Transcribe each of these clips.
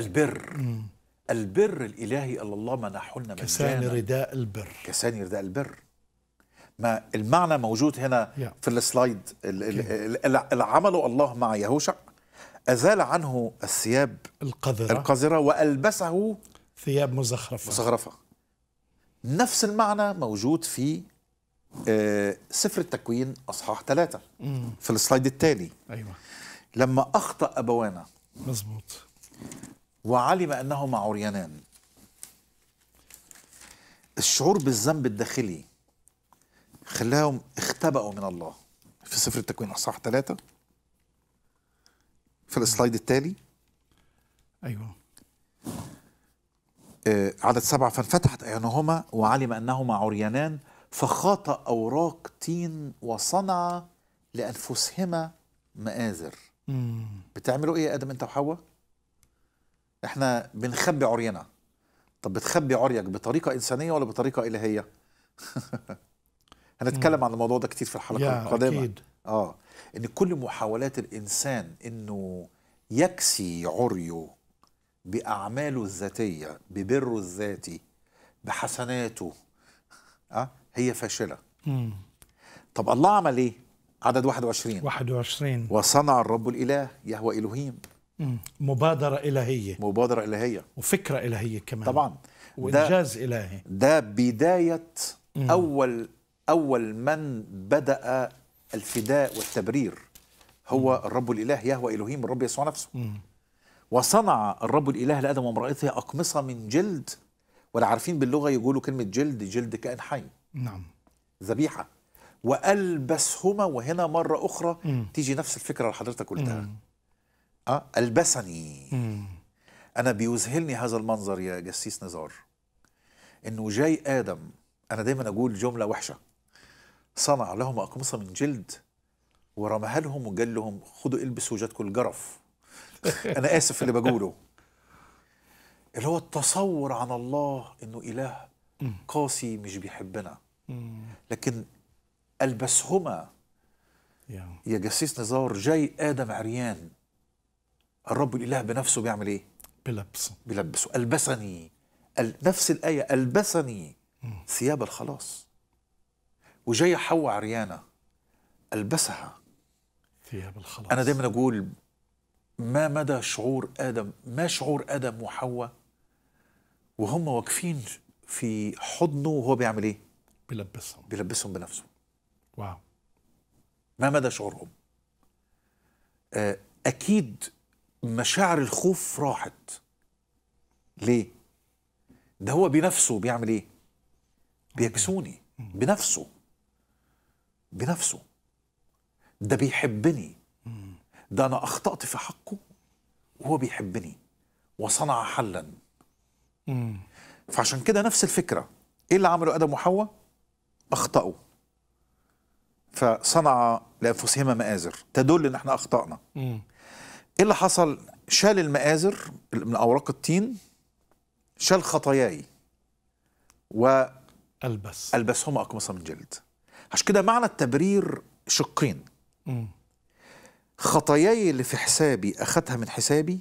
البر مم. البر الإلهي ألا الله منحه لنا كساني رداء البر كساني رداء البر ما المعنى موجود هنا yeah. في السلايد عمله الله مع يهوشع أزال عنه الثياب القذرة القذرة وألبسه ثياب مزخرفة مزخرفة نفس المعنى موجود في آه، سفر التكوين أصحاح ثلاثة في السلايد التالي أيوة. لما أخطأ أبوانا مظبوط وعلم أنهما عريانان الشعور بالذنب الداخلي خلاهم اختبأوا من الله في سفر التكوين أصحاح ثلاثة في السلايد التالي أيوه آه عدد سبعة فانفتحت أعينهما وعلم أنهما عريانان فخاط أوراق تين وصنع لأنفسهما مآزر مم. بتعملوا إيه يا آدم أنت وحواء؟ احنا بنخبي عرينا طب بتخبي عريك بطريقه انسانيه ولا بطريقه الهيه هنتكلم عن الموضوع ده كتير في الحلقه القادمه أكيد. اه ان كل محاولات الانسان انه يكسي عريه باعماله الذاتيه ببره الذاتي بحسناته اه هي فاشله مم. طب الله عمل ايه عدد 21 21 وصنع الرب الاله يهوى الهيم مبادرة إلهية مبادرة إلهية وفكرة إلهية كمان طبعا وإنجاز ده إلهي ده بداية مم. أول أول من بدأ الفداء والتبرير هو مم. الرب الإله يهوى إلهيم الرب يسوع نفسه مم. وصنع الرب الإله لآدم وامرأته أقمصة من جلد ولا عارفين باللغة يقولوا كلمة جلد جلد كائن حي نعم ذبيحة وألبسهما وهنا مرة أخرى مم. تيجي نفس الفكرة اللي حضرتك قلتها مم. البسني مم. انا بيذهلني هذا المنظر يا جسيس نزار انه جاي ادم انا دايما اقول جمله وحشه صنع لهم اقمصه من جلد ورماها لهم وقال لهم خدوا البسوا جاتكم الجرف انا اسف في اللي بقوله اللي هو التصور عن الله انه اله قاسي مش بيحبنا لكن البسهما يا جسيس نزار جاي ادم عريان الرب الاله بنفسه بيعمل ايه بلبسه بلبسه البسني نفس الايه البسني ثياب الخلاص وجايه حواء عريانه البسها ثياب الخلاص انا دايما اقول ما مدى شعور ادم ما شعور ادم وحواء وهم واقفين في حضنه وهو بيعمل ايه بيلبسهم بيلبسهم بنفسه واو ما مدى شعورهم آه، اكيد مشاعر الخوف راحت ليه ده هو بنفسه بيعمل ايه بيكسوني بنفسه بنفسه ده بيحبني ده انا اخطات في حقه وهو بيحبني وصنع حلا فعشان كده نفس الفكره ايه اللي عمله ادم وحواء اخطاوا فصنع لانفسهما مآزر تدل ان احنا اخطانا ايه اللي حصل شال المآزر من اوراق التين شال خطاياي و البس البسهما اقمصه من جلد عشان كده معنى التبرير شقين خطاياي اللي في حسابي اخذها من حسابي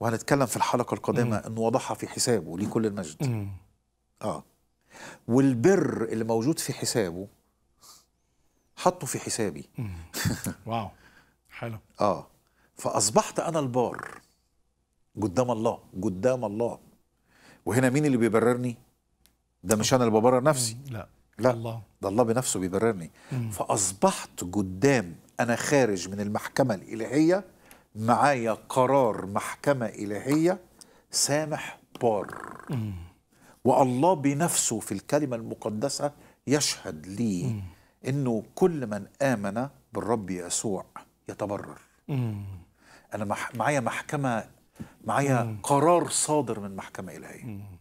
وهنتكلم في الحلقه القادمه انه وضعها في حسابه ليه كل المجد مم. اه والبر اللي موجود في حسابه حطه في حسابي واو حلو اه فأصبحت أنا البار قدام الله قدام الله وهنا مين اللي بيبررني ده مش أنا اللي ببرر نفسي لا لا الله. ده الله بنفسه بيبررني مم. فأصبحت قدام أنا خارج من المحكمة الإلهية معايا قرار محكمة إلهية سامح بار مم. والله بنفسه في الكلمة المقدسة يشهد لي مم. أنه كل من آمن بالرب يسوع يتبرر مم. انا معايا محكمه معايا قرار صادر من محكمه الهيه